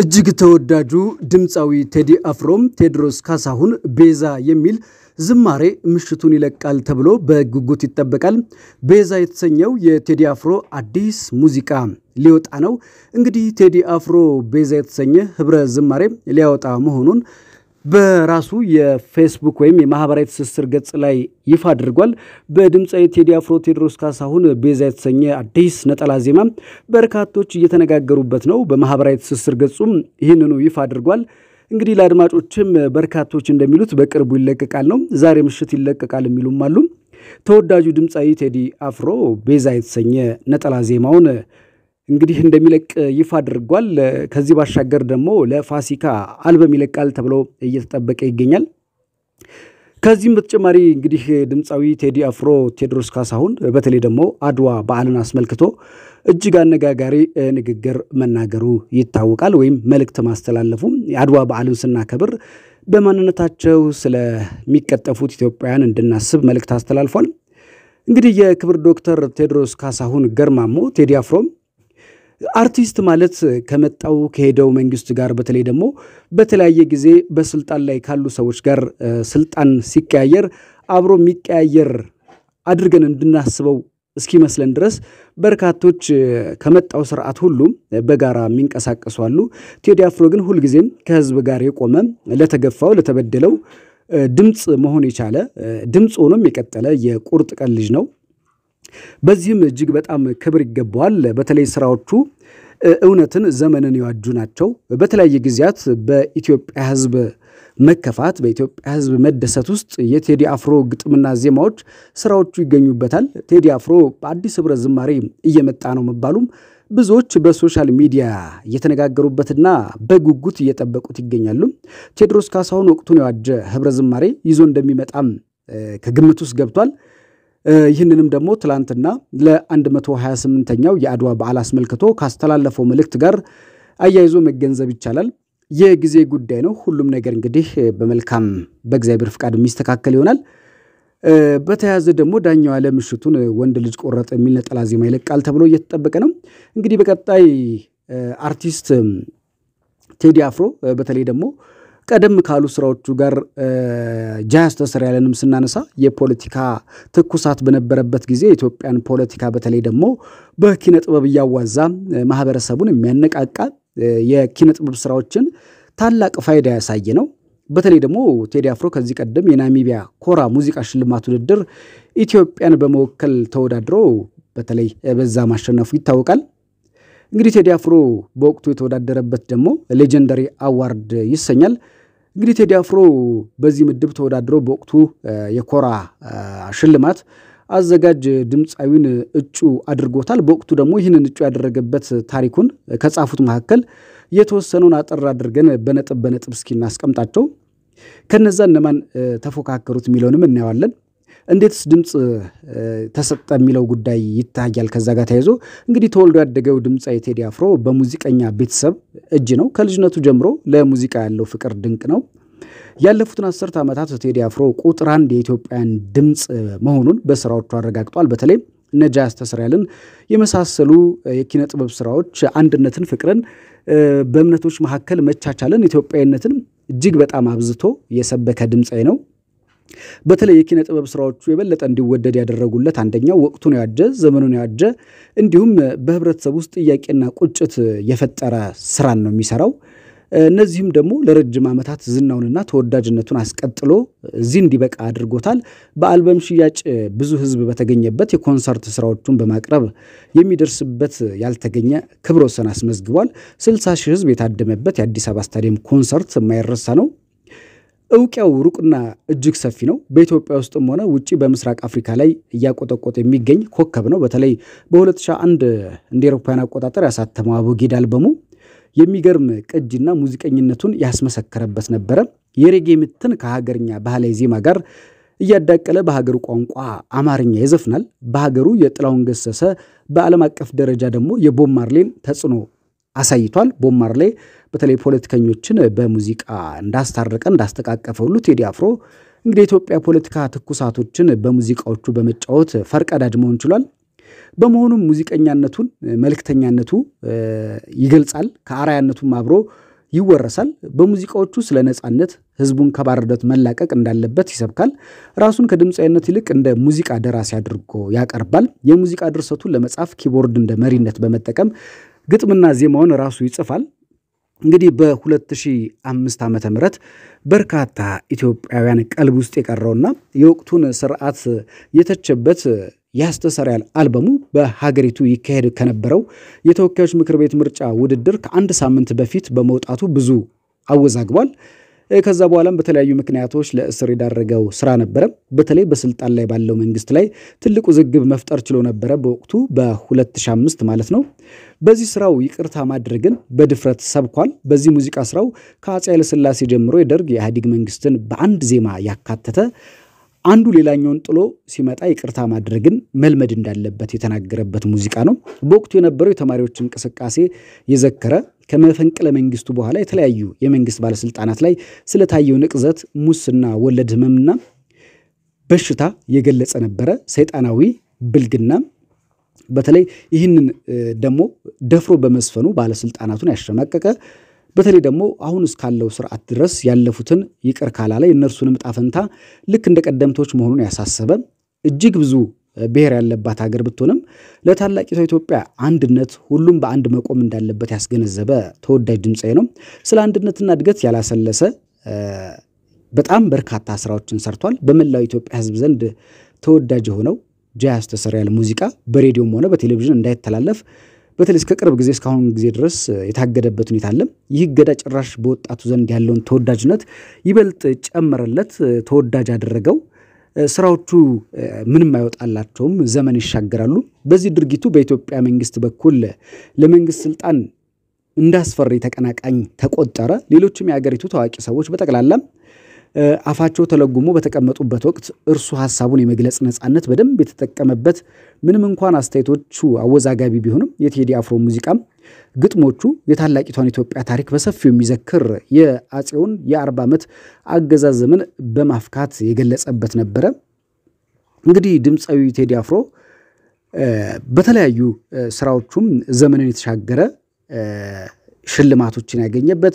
እጅግ ተወዳጁ ድምፃዊ ቴዲ አፍሮም ቴዎድሮስ ካሳሁን ቤዛ የሚል ዝማሬ ምሽቱን ይለቃል ተብሎ በጉጉት ይጠበቃል። ቤዛ የተሰኘው የቴዲ አፍሮ አዲስ ሙዚቃ ሊወጣ ነው። እንግዲህ ቴዲ አፍሮ ቤዛ የተሰኘ ህብረ ዝማሬ ሊያወጣ መሆኑን በራሱ የፌስቡክ ወይም የማህበራዊ ትስስር ገጽ ላይ ይፋ አድርጓል። በድምፃዊ ቴዲ አፍሮ ቴዎድሮስ ካሳሁን ቤዛ የተሰኘ አዲስ ነጠላ ዜማ በርካቶች እየተነጋገሩበት ነው። በማህበራዊ ትስስር ገጹም ይህንኑ ይፋ አድርጓል። እንግዲህ ለአድማጮችም በርካቶች እንደሚሉት በቅርቡ ይለቀቃል ነው፣ ዛሬ ምሽት ይለቀቃል የሚሉም አሉ። ተወዳጁ ድምፃዊ ቴዲ አፍሮ ቤዛ የተሰኘ ነጠላ ዜማውን እንግዲህ እንደሚለቅ ይፋ አድርጓል። ከዚህ ባሻገር ደግሞ ለፋሲካ አልበም ይለቃል ተብሎ እየተጠበቀ ይገኛል። ከዚህም በተጨማሪ እንግዲህ ድምፃዊ ቴዲ አፍሮ ቴድሮስ ካሳሁን በተለይ ደግሞ አድዋ በዓልን አስመልክቶ እጅግ አነጋጋሪ ንግግር መናገሩ ይታወቃል። ወይም መልእክት ማስተላለፉ አድዋ በዓልን ስናከብር በማንነታቸው ስለሚቀጠፉት ኢትዮጵያውያን እንድናስብ መልእክት አስተላልፏል። እንግዲህ የክብር ዶክተር ቴድሮስ ካሳሁን ገርማሞ ቴዲ አፍሮም አርቲስት ማለት ከመጣው ከሄደው መንግስት ጋር በተለይ ደግሞ በተለያየ ጊዜ በስልጣን ላይ ካሉ ሰዎች ጋር ስልጣን ሲቀያየር አብሮ የሚቀያየር አድርገን እንድናስበው እስኪመስለን ድረስ በርካቶች ከመጣው ስርዓት ሁሉ በጋራ የሚንቀሳቀሱ አሉ። ቴዲ አፍሮ ግን ሁልጊዜም ከህዝብ ጋር የቆመ ለተገፋው፣ ለተበደለው ድምፅ መሆን የቻለ ድምፅ ሆኖም የቀጠለ የቁርጥ ቀን ልጅ ነው። በዚህም እጅግ በጣም ክብር ይገባዋል። በተለይ ስራዎቹ እውነትን ዘመንን የዋጁ ናቸው። በተለያየ ጊዜያት በኢትዮጵያ ሕዝብ መከፋት፣ በኢትዮጵያ ሕዝብ መደሰት ውስጥ የቴዲ አፍሮ ግጥምና ዜማዎች ስራዎቹ ይገኙበታል። ቴዲ አፍሮ በአዲስ ህብረ ዝማሬ እየመጣ ነው መባሉም ብዙዎች በሶሻል ሚዲያ እየተነጋገሩበትና በጉጉት እየጠበቁት ይገኛሉ። ቴድሮስ ካሳሁን ወቅቱን የዋጀ ህብረ ዝማሬ ይዞ እንደሚመጣም ከግምት ውስጥ ገብቷል። ይህንንም ደግሞ ትላንትና ለ128ኛው የአድዋ በዓል አስመልክቶ ካስተላለፈው መልእክት ጋር አያይዞ መገንዘብ ይቻላል። የጊዜ ጉዳይ ነው። ሁሉም ነገር እንግዲህ በመልካም በእግዚአብሔር ፍቃድ የሚስተካከል ይሆናል። በተያያዘ ደግሞ ዳኛው አለ ምሽቱን ወንድ ልጅ ቆረጠ የሚል ነጠላ ዜማ ይለቃል ተብሎ እየተጠበቀ ነው። እንግዲህ በቀጣይ አርቲስት ቴዲ አፍሮ በተለይ ደግሞ ቀደም ካሉ ስራዎቹ ጋር ተሰራ ያለንም ስናነሳ የፖለቲካ ትኩሳት በነበረበት ጊዜ የኢትዮጵያን ፖለቲካ በተለይ ደግሞ በኪነ ጥበብ እያዋዛ ማህበረሰቡን የሚያነቃቃ የኪነ ጥበብ ስራዎችን ታላቅ ፋይዳ ያሳየ ነው። በተለይ ደግሞ ቴዲ አፍሮ ከዚህ ቀደም የናሚቢያ ኮራ ሙዚቃ ሽልማት ውድድር ኢትዮጵያን በመወከል ተወዳድሮ በተለይ በዛ ማሸነፉ ይታወቃል። እንግዲህ ቴዲ አፍሮ በወቅቱ የተወዳደረበት ደግሞ ሌጀንደሪ አዋርድ ይሰኛል። እንግዲህ ቴዲ አፍሮ በዚህ ምድብ ተወዳድሮ በወቅቱ የኮራ ሽልማት አዘጋጅ ድምፃዊን እጩ አድርጎታል። በወቅቱ ደግሞ ይህንን እጩ ያደረገበት ታሪኩን ከጻፉት መካከል የተወሰነውን አጠር አድርገን በነጥብ በነጥብ እስኪ እናስቀምጣቸው። ከነዛ እነማን ተፎካከሩት የሚለውንም እናየዋለን። እንዴትስ ድምፅ ተሰጠ የሚለው ጉዳይ ይታያል። ከዛ ጋር ተያይዞ እንግዲህ ተወልዶ ያደገው ድምፃዊ ቴዲ አፍሮ በሙዚቀኛ ቤተሰብ እጅ ነው። ከልጅነቱ ጀምሮ ለሙዚቃ ያለው ፍቅር ድንቅ ነው። ያለፉትን አስርት ዓመታት ቴዲ አፍሮ ቁጥር አንድ የኢትዮጵያን ድምፅ መሆኑን በስራዎቹ አረጋግጧል። በተለይ እነ ጃዝ ተስሪያልን የመሳሰሉ የኪነ ጥበብ ስራዎች አንድነትን፣ ፍቅርን፣ በእምነቶች መካከል መቻቻልን፣ ኢትዮጵያዊነትን እጅግ በጣም አብዝቶ የሰበከ ድምፃዊ ነው። በተለይ የኪነ ጥበብ ስራዎቹ የበለጠ እንዲወደድ ያደረጉለት አንደኛው ወቅቱን ያጀ ዘመኑን ያጀ እንዲሁም በህብረተሰብ ውስጥ ጥያቄና ቁጭት የፈጠረ ስራን ነው የሚሰራው። እነዚህም ደግሞ ለረጅም ዓመታት ዝናውንና ተወዳጅነቱን አስቀጥሎ እዚህ እንዲበቃ አድርጎታል። በአልበም ሽያጭ ብዙ ህዝብ በተገኘበት የኮንሰርት ስራዎቹን በማቅረብ የሚደርስበት ያልተገኘ ክብረ ወሰን አስመዝግቧል። 60 ሺህ ህዝብ የታደመበት የአዲስ አበባ ስታዲየም ኮንሰርት የማይረሳ ነው። እውቂያው ሩቅና እጅግ ሰፊ ነው። በኢትዮጵያ ውስጥም ሆነ ውጭ በምስራቅ አፍሪካ ላይ እያቆጠቆጠ የሚገኝ ኮከብ ነው። በተለይ በ2001 እንደ ኤሮፓያን አቆጣጠር ያሳተመው አቡጊዳ አልበሙ የሚገርም ቅጅና ሙዚቀኝነቱን ያስመሰከረበት ነበረ። የሬጌ ምትን ከሀገርኛ ባህላዊ ዜማ ጋር እያዳቀለ በሀገሩ ቋንቋ አማርኛ ይዘፍናል። በሀገሩ የጥላውን ገሰሰ በዓለም አቀፍ ደረጃ ደግሞ የቦብ ማርሌን ተጽዕኖ አሳይቷል። ቦብ ማርሌ በተለይ ፖለቲከኞችን በሙዚቃ እንዳስታረቀ እንዳስተቃቀፈ ሁሉ ቴዲ አፍሮ እንግዲህ የኢትዮጵያ ፖለቲካ ትኩሳቶችን በሙዚቃዎቹ በመጫወት ፈርቀዳጅ መሆን ችሏል። በመሆኑም ሙዚቀኛነቱን መልክተኛነቱ ይገልጻል፣ ከአራያነቱም አብሮ ይወረሳል። በሙዚቃዎቹ ስለ ነጻነት፣ ህዝቡን ከባርነት መላቀቅ እንዳለበት ይሰብካል። ራሱን ከድምፃዊነት ይልቅ እንደ ሙዚቃ ደራሲ አድርጎ ያቀርባል። የሙዚቃ ድርሰቱን ለመጻፍ ኪቦርድ እንደ መሪነት በመጠቀም ግጥምና ዜማውን ራሱ ይጽፋል። እንግዲህ በ2005 ዓ ም በርካታ ኢትዮጵያውያን ቀልብ ውስጥ የቀረውና የወቅቱን ስርዓት የተቸበት ያስተሰርያል አልበሙ በሀገሪቱ ይካሄድ ከነበረው የተወካዮች ምክር ቤት ምርጫ ውድድር ከአንድ ሳምንት በፊት በመውጣቱ ብዙ አወዛግቧል። ከዛ በኋላም በተለያዩ ምክንያቶች ለእስር የዳረገው ስራ ነበረ። በተለይ በስልጣን ላይ ባለው መንግስት ላይ ትልቁ ውዝግብ መፍጠር ችሎ ነበረ በወቅቱ በ2005 ማለት ነው። በዚህ ስራው ይቅርታ ማድረግን በድፍረት ሰብኳል። በዚህ ሙዚቃ ስራው ከአፄ ኃይለሥላሴ ጀምሮ የደርግ የኢህአዴግ መንግስትን በአንድ ዜማ ያካተተ አንዱ ሌላኛውን ጥሎ ሲመጣ ይቅርታ ማድረግን መልመድ እንዳለበት የተናገረበት ሙዚቃ ነው። በወቅቱ የነበረው የተማሪዎች እንቅስቃሴ የዘከረ ከመፈንቅለ መንግስቱ በኋላ የተለያዩ የመንግስት ባለስልጣናት ላይ ስለታየው ንቅዘት፣ ሙስና ወለድ ህመምና በሽታ የገለጸ ነበረ። ሰይጣናዊ ብልግና በተለይ ይህንን ደግሞ ደፍሮ በመስፈኑ ባለስልጣናቱን ያሸማቀቀ በተለይ ደግሞ አሁን እስካለው ስርዓት ድረስ ያለፉትን ይቅር ካላለ የእነርሱንም ዕጣ ልክ እንደ ቀደምቶች መሆኑን ያሳሰበ እጅግ ብዙ ብሔር ያለባት ሀገር ብትሆንም ለታላቂቷ ኢትዮጵያ አንድነት ሁሉም በአንድ መቆም እንዳለበት ያስገነዘበ ተወዳጅ ድምፃዊ ነው። ስለ አንድነትና እድገት ያላሰለሰ በጣም በርካታ ስራዎችን ሰርቷል። በመላው ኢትዮጵያ ሕዝብ ዘንድ ተወዳጅ የሆነው ጃዝ ተሰሪያል ሙዚቃ በሬዲዮም ሆነ በቴሌቪዥን እንዳይተላለፍ በተለይ እስከ ቅርብ ጊዜ እስካሁን ጊዜ ድረስ የታገደበት ሁኔታ አለ። ይህ እገዳ ጭራሽ በወጣቱ ዘንድ ያለውን ተወዳጅነት ይበልጥ ጨመረለት፣ ተወዳጅ አደረገው። ስራዎቹ ምንም አይወጣላቸውም፣ ዘመን ይሻገራሉ። በዚህ ድርጊቱ በኢትዮጵያ መንግስት በኩል ለመንግስት ስልጣን እንዳስፈሪ ተቀናቃኝ ተቆጠረ። ሌሎችም የአገሪቱ ታዋቂ ሰዎች በጠቅላላም አፋቸው ተለጉሞ በተቀመጡበት ወቅት እርሱ ሀሳቡን የመግለጽ ነፃነት በደንብ የተጠቀመበት ምንም እንኳን አስተያየቶቹ አወዛጋቢ ቢሆንም የቴዲ አፍሮ ሙዚቃም ግጥሞቹ የታላቂቷን ኢትዮጵያ ታሪክ በሰፊው የሚዘክር የአፄውን የአርባ ዓመት አገዛዝ ዘመን በማፍካት የገለጸበት ነበረ። እንግዲህ ድምፃዊ ቴዲ አፍሮ በተለያዩ ስራዎቹም ዘመንን የተሻገረ ሽልማቶችን ያገኘበት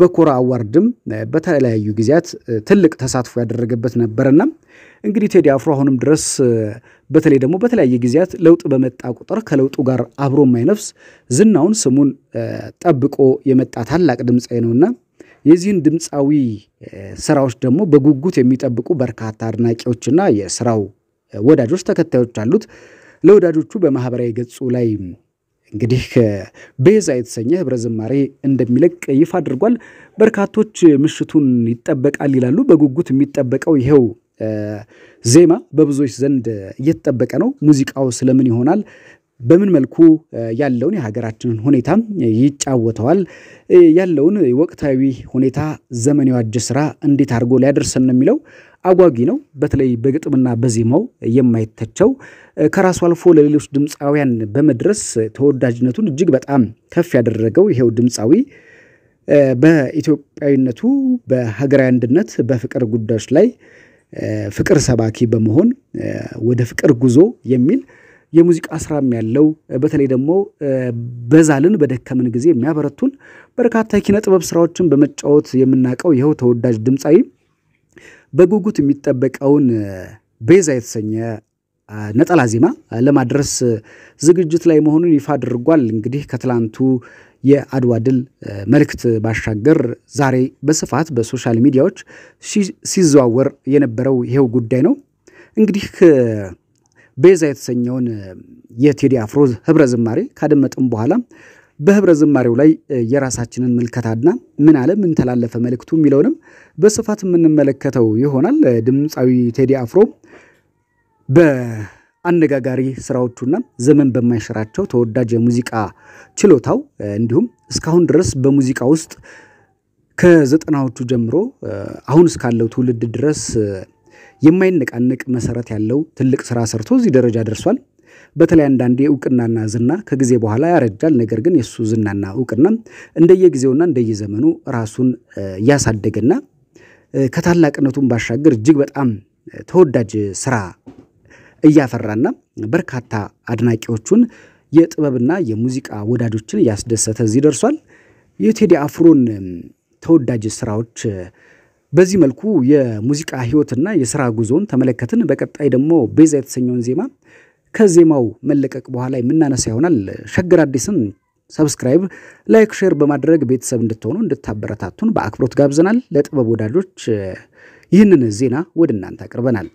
በኮራ አዋርድም በተለያዩ ጊዜያት ትልቅ ተሳትፎ ያደረገበት ነበርና እንግዲህ ቴዲ አፍሮ አሁንም ድረስ በተለይ ደግሞ በተለያየ ጊዜያት ለውጥ በመጣ ቁጥር ከለውጡ ጋር አብሮ የማይነፍስ ዝናውን፣ ስሙን ጠብቆ የመጣ ታላቅ ድምፃዊ ነውና የዚህን ድምፃዊ ስራዎች ደግሞ በጉጉት የሚጠብቁ በርካታ አድናቂዎችና የስራው ወዳጆች፣ ተከታዮች አሉት። ለወዳጆቹ በማህበራዊ ገጹ ላይ እንግዲህ ቤዛ የተሰኘ ህብረ ዝማሬ እንደሚለቅ ይፋ አድርጓል። በርካቶች ምሽቱን ይጠበቃል ይላሉ። በጉጉት የሚጠበቀው ይኸው ዜማ በብዙዎች ዘንድ እየተጠበቀ ነው። ሙዚቃው ስለምን ይሆናል? በምን መልኩ ያለውን የሀገራችንን ሁኔታም ይጫወተዋል? ያለውን ወቅታዊ ሁኔታ ዘመን የዋጀ ስራ እንዴት አድርጎ ሊያደርሰን ነው የሚለው አጓጊ ነው። በተለይ በግጥምና በዜማው የማይተቸው ከራሱ አልፎ ለሌሎች ድምፃውያን በመድረስ ተወዳጅነቱን እጅግ በጣም ከፍ ያደረገው ይሄው ድምፃዊ በኢትዮጵያዊነቱ፣ በሀገራዊ አንድነት፣ በፍቅር ጉዳዮች ላይ ፍቅር ሰባኪ በመሆን ወደ ፍቅር ጉዞ የሚል የሙዚቃ ስራም ያለው በተለይ ደግሞ በዛልን በደከምን ጊዜ የሚያበረቱን በርካታ የኪነ ጥበብ ስራዎችን በመጫወት የምናውቀው ይኸው ተወዳጅ ድምፃዊ በጉጉት የሚጠበቀውን ቤዛ የተሰኘ ነጠላ ዜማ ለማድረስ ዝግጅት ላይ መሆኑን ይፋ አድርጓል። እንግዲህ ከትላንቱ የአድዋ ድል መልእክት ባሻገር ዛሬ በስፋት በሶሻል ሚዲያዎች ሲዘዋወር የነበረው ይሄው ጉዳይ ነው። እንግዲህ ቤዛ የተሰኘውን የቴዲ አፍሮ ህብረ ዝማሬ ካደመጥም በኋላ በህብረ ዝማሬው ላይ የራሳችንን ምልከታና ምን አለ ምን ተላለፈ መልእክቱ የሚለውንም በስፋት የምንመለከተው ይሆናል። ድምፃዊ ቴዲ አፍሮ በአነጋጋሪ ስራዎቹና ዘመን በማይሽራቸው ተወዳጅ የሙዚቃ ችሎታው እንዲሁም እስካሁን ድረስ በሙዚቃ ውስጥ ከዘጠናዎቹ ጀምሮ አሁን እስካለው ትውልድ ድረስ የማይነቃነቅ መሰረት ያለው ትልቅ ስራ ሰርቶ እዚህ ደረጃ ደርሷል። በተለይ አንዳንዴ እውቅናና ዝና ከጊዜ በኋላ ያረጃል። ነገር ግን የእሱ ዝናና እውቅና እንደየጊዜውና እንደየዘመኑ ራሱን እያሳደገና ከታላቅነቱን ባሻገር እጅግ በጣም ተወዳጅ ስራ እያፈራና በርካታ አድናቂዎቹን የጥበብና የሙዚቃ ወዳጆችን እያስደሰተ እዚህ ደርሷል። የቴዲ አፍሮን ተወዳጅ ስራዎች በዚህ መልኩ የሙዚቃ ህይወትና የስራ ጉዞውን ተመለከትን። በቀጣይ ደግሞ ቤዛ የተሰኘውን ዜማ ከዜማው መለቀቅ በኋላ የምናነሳ ይሆናል። ሸገር አዲስን ሰብስክራይብ፣ ላይክ፣ ሼር በማድረግ ቤተሰብ እንድትሆኑ እንድታበረታቱን በአክብሮት ጋብዘናል። ለጥበብ ወዳጆች ይህንን ዜና ወደ እናንተ አቅርበናል።